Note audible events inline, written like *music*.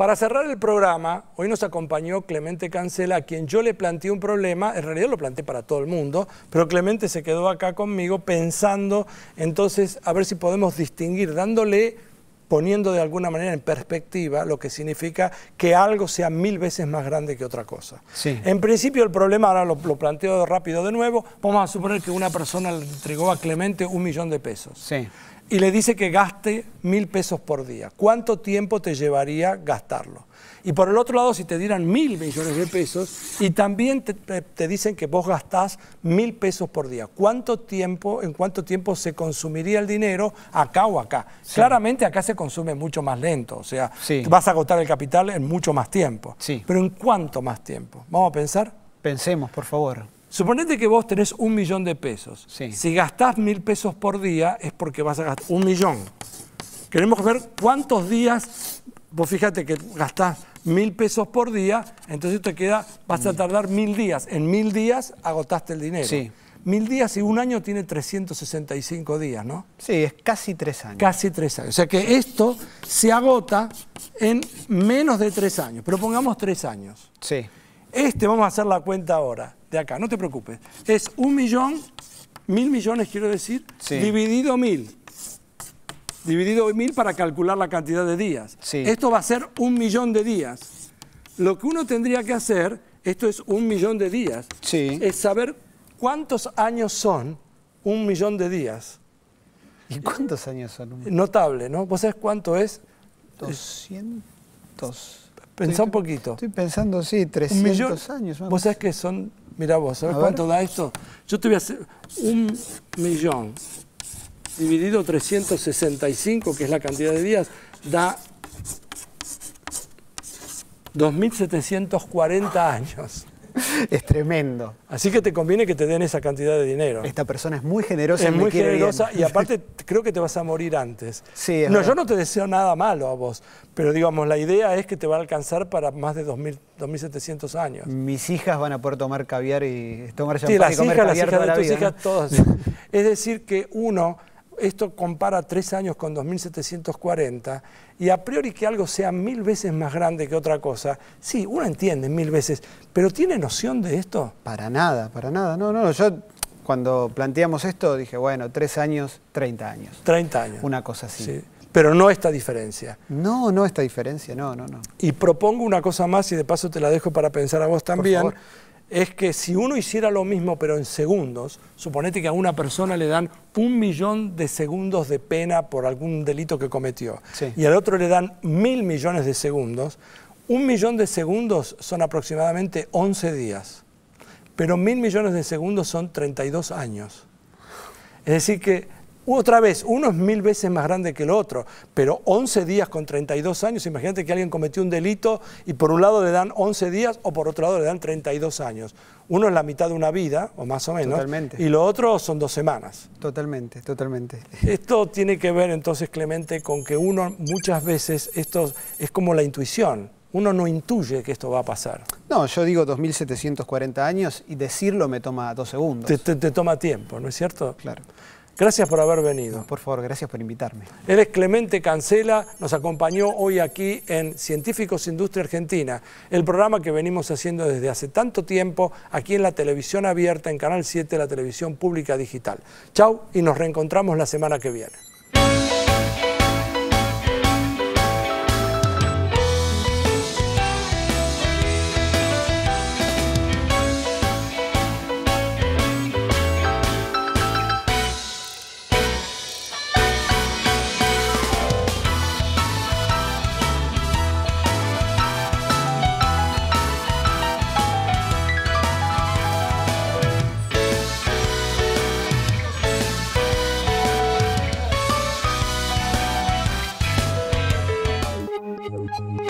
Para cerrar el programa, hoy nos acompañó Clemente Cancela, a quien yo le planteé un problema, en realidad lo planteé para todo el mundo, pero Clemente se quedó acá conmigo pensando entonces a ver si podemos distinguir, dándole poniendo de alguna manera en perspectiva lo que significa que algo sea mil veces más grande que otra cosa. En principio el problema, ahora lo, planteo rápido de nuevo, vamos a suponer que una persona le entregó a Clemente un millón de pesos. Y le dice que gaste mil pesos por día. ¿Cuánto tiempo te llevaría gastarlo? Y por el otro lado, si te dieran mil millones de pesos y también te, dicen que vos gastás mil pesos por día, ¿cuánto tiempo, en cuánto tiempo se consumiría el dinero acá o acá? Claramente acá se consume mucho más lento, o sea, vas a agotar el capital en mucho más tiempo. Sí. Pero ¿en cuánto más tiempo? ¿Vamos a pensar? Pensemos, por favor. Suponete que vos tenés un millón de pesos. Si gastás mil pesos por día es porque vas a gastar un millón. Queremos ver cuántos días, vos fíjate que gastás mil pesos por día, entonces te queda, vas a mm. tardar mil días. En mil días agotaste el dinero. Sí. Mil días y un año tiene 365 días, ¿no? Sí, es casi tres años. Casi tres años. O sea que esto se agota en menos de tres años. Pero pongamos tres años. Sí. Este, vamos a hacer la cuenta ahora, de acá, no te preocupes. Es un millón, mil millones quiero decir, dividido mil. Dividido mil para calcular la cantidad de días. Esto va a ser un millón de días. Lo que uno tendría que hacer, esto es un millón de días, es saber cuántos años son un millón de días. ¿Y cuántos años son? Un... Notable, ¿no? ¿Vos sabés cuánto es? 200. Pensá un poquito. Estoy pensando, sí, 300 años. Vos sabés que son, Mira, vos, ¿sabés cuánto da esto? Yo te voy a hacer un millón dividido 365, que es la cantidad de días, da 2.740 años. *laughs* es tremendo. Así que te conviene que te den esa cantidad de dinero. Esta persona es muy generosa. Es y muy generosa y *laughs* aparte creo que te vas a morir antes. no, yo no te deseo nada malo a vos, pero digamos, la idea es que te va a alcanzar para más de mil 2.700 años. Mis hijas van a poder tomar caviar y tomar champán y comer caviar de tus hijas, todas. *laughs* es decir que uno esto compara tres años con 2740 y a priori que algo sea mil veces más grande que otra cosa, sí, uno entiende mil veces, pero ¿tiene noción de esto? Para nada, para nada. No, no, yo cuando planteamos esto dije, bueno, tres años, 30 años. 30 años. Una cosa así. Pero no esta diferencia. No, no esta diferencia, no, no, no. Y propongo una cosa más y de paso te la dejo para pensar a vos también es que si uno hiciera lo mismo pero en segundos, suponete que a una persona le dan un millón de segundos de pena por algún delito que cometió y al otro le dan mil millones de segundos, un millón de segundos son aproximadamente 11 días, pero mil millones de segundos son 32 años. Es decir que otra vez, uno es mil veces más grande que el otro, pero 11 días con 32 años, imagínate que alguien cometió un delito y por un lado le dan 11 días o por otro lado le dan 32 años. Uno es la mitad de una vida, o más o menos, totalmente. y lo otro son dos semanas. Totalmente, totalmente. Esto tiene que ver entonces, Clemente, con que uno muchas veces, esto es como la intuición, uno no intuye que esto va a pasar. No, yo digo 2.740 años y decirlo me toma dos segundos. te toma tiempo, ¿no es cierto? Claro. Gracias por haber venido. por favor, gracias por invitarme. Él es Clemente Cancela, nos acompañó hoy aquí en Científicos Industria Argentina, el programa que venimos haciendo desde hace tanto tiempo aquí en la televisión abierta, en Canal 7, la televisión pública digital. Chau y nos reencontramos la semana que viene. Thank you.